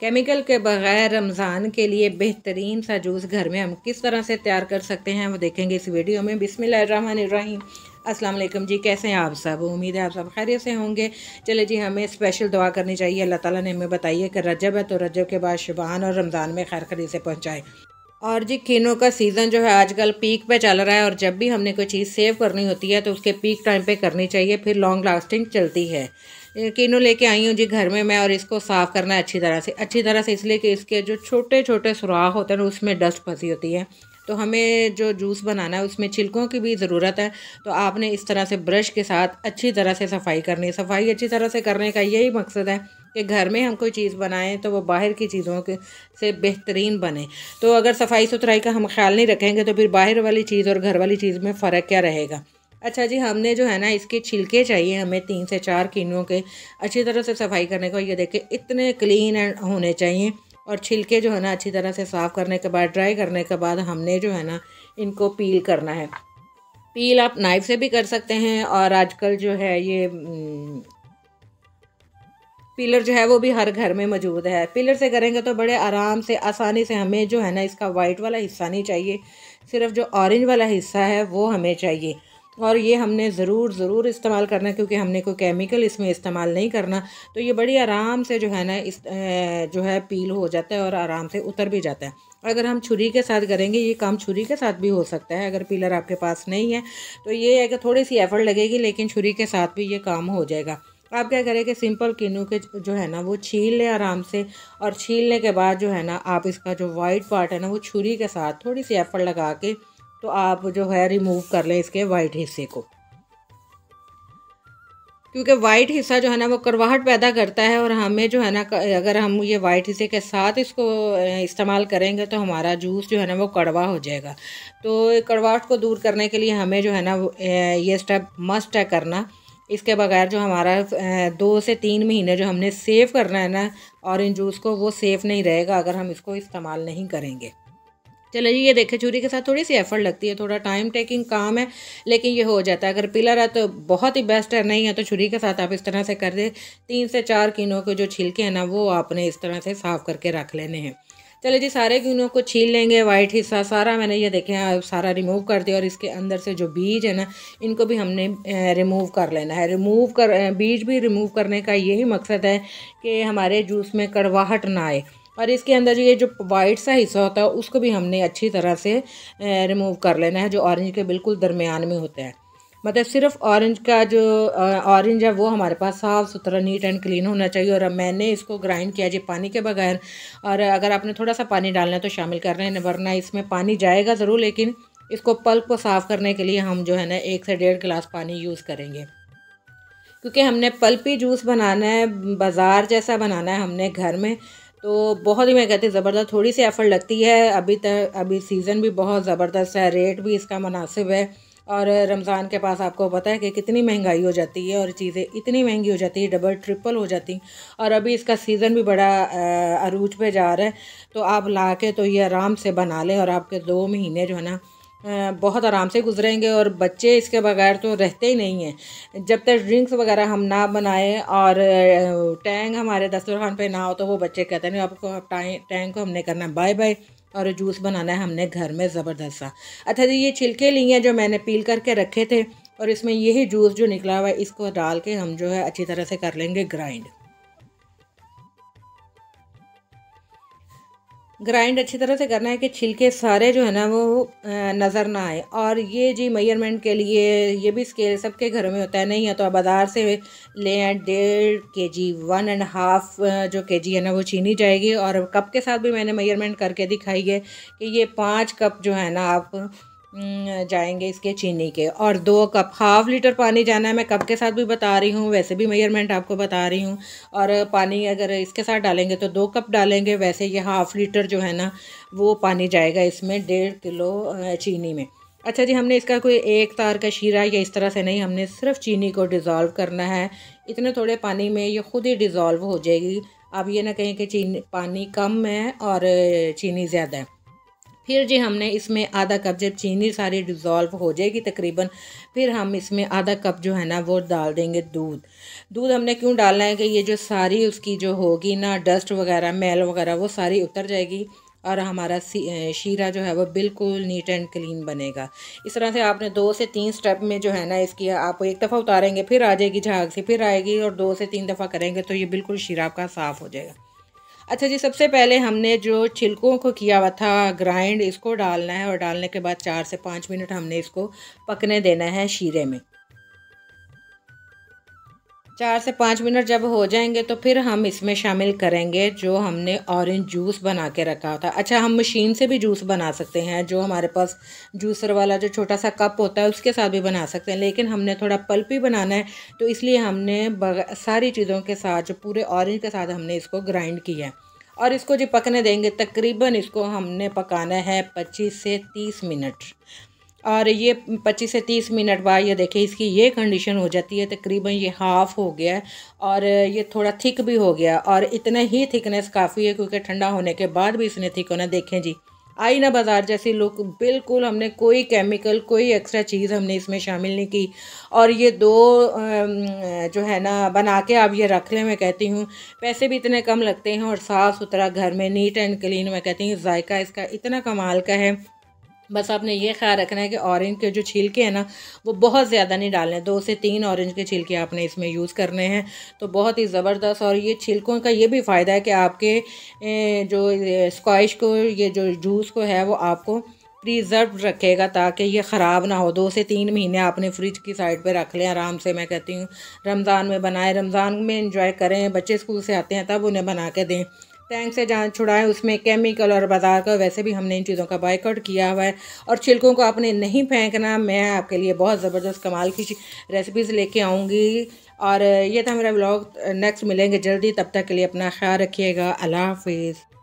chemical के बगैर रमज़ान के लिए बेहतरीन सा जूस घर में हम किस तरह से तैयार कर सकते हैं वो देखेंगे इस वीडियो में बिसमीम अस्सलाम वालेकुम जी कैसे हैं आप सब उम्मीद है आप सब खैरियत से होंगे चले जी हमें स्पेशल दुआ करनी चाहिए अल्लाह ताला ने हमें बताइए कि रजब है तो रजब के बाद शुबान और रमज़ान में खैर खरी से पहुँचाए और जी खीनों का सीज़न जो है आजकल पीक पे चल रहा है और जब भी हमने कोई चीज़ सेव करनी होती है तो उसके पीक टाइम पे करनी चाहिए फिर लॉन्ग लास्टिंग चलती है किनों लेके आई हूँ जी घर में मैं और इसको साफ़ करना है अच्छी तरह से अच्छी तरह से इसलिए कि इसके जो छोटे छोटे सुराख होते हैं उसमें डस्ट फंसी होती है तो हमें जो जूस बनाना है उसमें छिलकों की भी ज़रूरत है तो आपने इस तरह से ब्रश के साथ अच्छी तरह से सफाई करनी है सफाई अच्छी तरह से करने का यही मकसद है कि घर में हम कोई चीज़ बनाएं तो वो बाहर की चीज़ों के से बेहतरीन बने तो अगर सफाई सुथराई का हम ख्याल नहीं रखेंगे तो फिर बाहर वाली चीज़ और घर वाली चीज़ में फ़र्क क्या रहेगा अच्छा जी हमने जो है ना इसके छिलके चाहिए हमें तीन से चार किनुओं के अच्छी तरह से सफाई करने को ये देखें इतने क्लीन एंड होने चाहिए और छिलके जो है ना अच्छी तरह से साफ़ करने के बाद ड्राई करने के बाद हमने जो है ना इनको पील करना है पील आप नाइफ से भी कर सकते हैं और आजकल जो है ये पिलर हम्म, जो है वो भी हर घर में मौजूद है पिलर से करेंगे तो बड़े आराम से आसानी से हमें जो है ना इसका वाइट वाला हिस्सा नहीं चाहिए सिर्फ जो ऑरेंज वाला हिस्सा है वो हमें चाहिए और ये हमने ज़रूर ज़रूर इस्तेमाल करना क्योंकि हमने कोई केमिकल इसमें इस्तेमाल नहीं करना तो ये बड़ी आराम से जो है ना इस जो है पील हो जाता है और आराम से उतर भी जाता है अगर हम छुरी के साथ करेंगे ये काम छुरी के साथ भी हो सकता है अगर पीलर आपके पास नहीं है तो ये है कि थोड़ी सी एफर्ट लगेगी लेकिन छुरी के साथ भी ये काम हो जाएगा आप क्या करें कि सिंपल किनू के जो है ना वो छील लें आराम से और छीलने के बाद जो है ना आप इसका जो वाइट पार्ट है ना वो छुरी के साथ थोड़ी सी एफर्ट लगा के तो आप जो है रिमूव कर लें इसके वाइट हिस्से को क्योंकि वाइट हिस्सा जो है ना वो करवाहट पैदा करता है और हमें जो है ना अगर हम ये वाइट हिस्से के साथ इसको इस्तेमाल करेंगे तो हमारा जूस जो है ना वो कड़वा हो जाएगा तो कड़वाहट को दूर करने के लिए हमें जो है ना ये स्टेप मस्ट है करना इसके बगैर जो हमारा दो से तीन महीने जो हमने सेव करना है ना इन जूस को वो सेफ़ नहीं रहेगा अगर हम इसको इस्तेमाल नहीं करेंगे चलो जी ये देखें छुरी के साथ थोड़ी सी एफर्ट लगती है थोड़ा टाइम टेकिंग काम है लेकिन ये हो जाता है अगर पिलर है तो बहुत ही बेस्ट है नहीं है तो छुरी के साथ आप इस तरह से कर दे तीन से चार कीनों के जो छिलके हैं ना वो आपने इस तरह से साफ़ करके रख लेने हैं चले जी सारे कीनों को छील लेंगे वाइट हिस्सा सारा मैंने ये देखे सारा रिमूव कर दिया और इसके अंदर से जो बीज है ना इनको भी हमने रिमूव कर लेना है रिमूव कर बीज भी रिमूव करने का यही मकसद है कि हमारे जूस में कड़वाहट ना आए और इसके अंदर जो ये जो वाइट सा हिस्सा होता है उसको भी हमने अच्छी तरह से रिमूव कर लेना है जो ऑरेंज के बिल्कुल दरमियान में होता है मतलब सिर्फ ऑरेंज का जो ऑरेंज है वो हमारे पास साफ़ सुथरा नीट एंड क्लीन होना चाहिए और मैंने इसको ग्राइंड किया जी पानी के बगैर और अगर आपने थोड़ा सा पानी डालना है तो शामिल कर रहे हैं वरना इसमें पानी जाएगा ज़रूर लेकिन इसको पल्प को साफ़ करने के लिए हम जो है ना एक से डेढ़ गिलास पानी यूज़ करेंगे क्योंकि हमने पल्पी जूस बनाना है बाज़ार जैसा बनाना है हमने घर में तो बहुत ही मैं कहती ज़बरदस्त थोड़ी सी एफ़र्ट लगती है अभी तक अभी सीज़न भी बहुत ज़बरदस्त है रेट भी इसका मुनासिब है और रमज़ान के पास आपको पता है कि कितनी महंगाई हो जाती है और चीज़ें इतनी महंगी हो जाती है डबल ट्रिपल हो जाती और अभी इसका सीज़न भी बड़ा अरूज पे जा रहा है तो आप ला के तो ये आराम से बना लें और आपके दो महीने जो है ना बहुत आराम से गुजरेंगे और बच्चे इसके बगैर तो रहते ही नहीं हैं जब तक ड्रिंक्स वगैरह हम ना बनाएं और टैंग हमारे दस्तरखान पे ना हो तो वो बच्चे कहते नहीं आपको टैंग को हमने करना बाय बाय और जूस बनाना है हमने घर में ज़बरदस्त सा अच्छा जी ये छिलके लिए हैं जो मैंने पील करके रखे थे और इसमें यही जूस जो निकला हुआ है इसको डाल के हम जो है अच्छी तरह से कर लेंगे ग्राइंड ग्राइंड अच्छी तरह से करना है कि छिलके सारे जो है ना वो नज़र ना आए और ये जी मेयरमेंट के लिए ये भी स्केल सबके घरों में होता है नहीं है तो आप बाज़ार से ले डेढ़ के जी वन एंड हाफ जो के जी है ना वो चीनी जाएगी और कप के साथ भी मैंने मेयरमेंट करके दिखाई है कि ये पाँच कप जो है ना आप जाएंगे इसके चीनी के और दो कप हाफ लीटर पानी जाना है मैं कप के साथ भी बता रही हूँ वैसे भी मेजरमेंट आपको बता रही हूँ और पानी अगर इसके साथ डालेंगे तो दो कप डालेंगे वैसे ये हाफ लीटर जो है ना वो पानी जाएगा इसमें डेढ़ किलो चीनी में अच्छा जी हमने इसका कोई एक तार का शीरा या इस तरह से नहीं हमने सिर्फ चीनी को डिज़ोल्व करना है इतने थोड़े पानी में ये ख़ुद ही डिज़ोल्व हो जाएगी आप ये ना कहें कि चीनी पानी कम है और चीनी ज़्यादा है फिर जी हमने इसमें आधा कप जब चीनी सारी डिज़ोल्व हो जाएगी तकरीबन फिर हम इसमें आधा कप जो है ना वो डाल देंगे दूध दूध हमने क्यों डालना है कि ये जो सारी उसकी जो होगी ना डस्ट वगैरह मैल वगैरह वो सारी उतर जाएगी और हमारा शीरा जो है वो बिल्कुल नीट एंड क्लीन बनेगा इस तरह से आपने दो से तीन स्टेप में जो है ना इसकी आप एक दफ़ा उतारेंगे फिर आ जाएगी झाग से फिर आएगी और दो से तीन दफ़ा करेंगे तो ये बिल्कुल शीरा आपका साफ़ हो जाएगा अच्छा जी सबसे पहले हमने जो छिलकों को किया हुआ था ग्राइंड इसको डालना है और डालने के बाद चार से पाँच मिनट हमने इसको पकने देना है शीरे में चार से पाँच मिनट जब हो जाएंगे तो फिर हम इसमें शामिल करेंगे जो हमने ऑरेंज जूस बना के रखा था अच्छा हम मशीन से भी जूस बना सकते हैं जो हमारे पास जूसर वाला जो छोटा सा कप होता है उसके साथ भी बना सकते हैं लेकिन हमने थोड़ा पल्पी बनाना है तो इसलिए हमने सारी चीज़ों के साथ जो पूरे ऑरेंज के साथ हमने इसको ग्राइंड किया है और इसको जो पकने देंगे तकरीबन इसको हमने पकाना है पच्चीस से तीस मिनट और ये 25 से 30 मिनट बाद ये देखें इसकी ये कंडीशन हो जाती है तकरीबन ये हाफ़ हो गया और ये थोड़ा थिक भी हो गया और इतना ही थिकनेस काफ़ी है क्योंकि ठंडा होने के बाद भी इसने थिक होना देखें जी आई ना बाज़ार जैसी लुक बिल्कुल हमने कोई केमिकल कोई एक्स्ट्रा चीज़ हमने इसमें शामिल नहीं की और ये दो जो है ना बना के आप ये रख लें मैं कहती हूँ पैसे भी इतने कम लगते हैं और साफ़ सुथरा घर में नीट एंड क्लीन मैं कहती हूँ जायका इसका इतना कमाल का है बस आपने ये ख्याल रखना है कि ऑरेंज के जो छिलके हैं ना वो बहुत ज़्यादा नहीं डालने दो से तीन ऑरेंज के छिलके आपने इसमें यूज़ करने हैं तो बहुत ही ज़बरदस्त और ये छिलकों का ये भी फ़ायदा है कि आपके जो स्क्वाइश को ये जो जूस को है वो आपको प्रिजर्व रखेगा ताकि ये ख़राब ना हो दो से तीन महीने आपने फ्रिज की साइड पे रख लें आराम से मैं कहती हूँ रमज़ान में बनाएं रमज़ान में इंजॉय करें बच्चे स्कूल से आते हैं तब उन्हें बना के दें टैंक से जहाँ छुड़ाएं उसमें केमिकल और बाजार का वैसे भी हमने इन चीज़ों का बायकॉट किया हुआ है और छिलकों को आपने नहीं फेंकना मैं आपके लिए बहुत ज़बरदस्त कमाल की रेसिपीज़ लेके आऊँगी और ये था मेरा ब्लॉग नेक्स्ट मिलेंगे जल्दी तब तक के लिए अपना ख्याल रखिएगा अल्लाह हाफिज़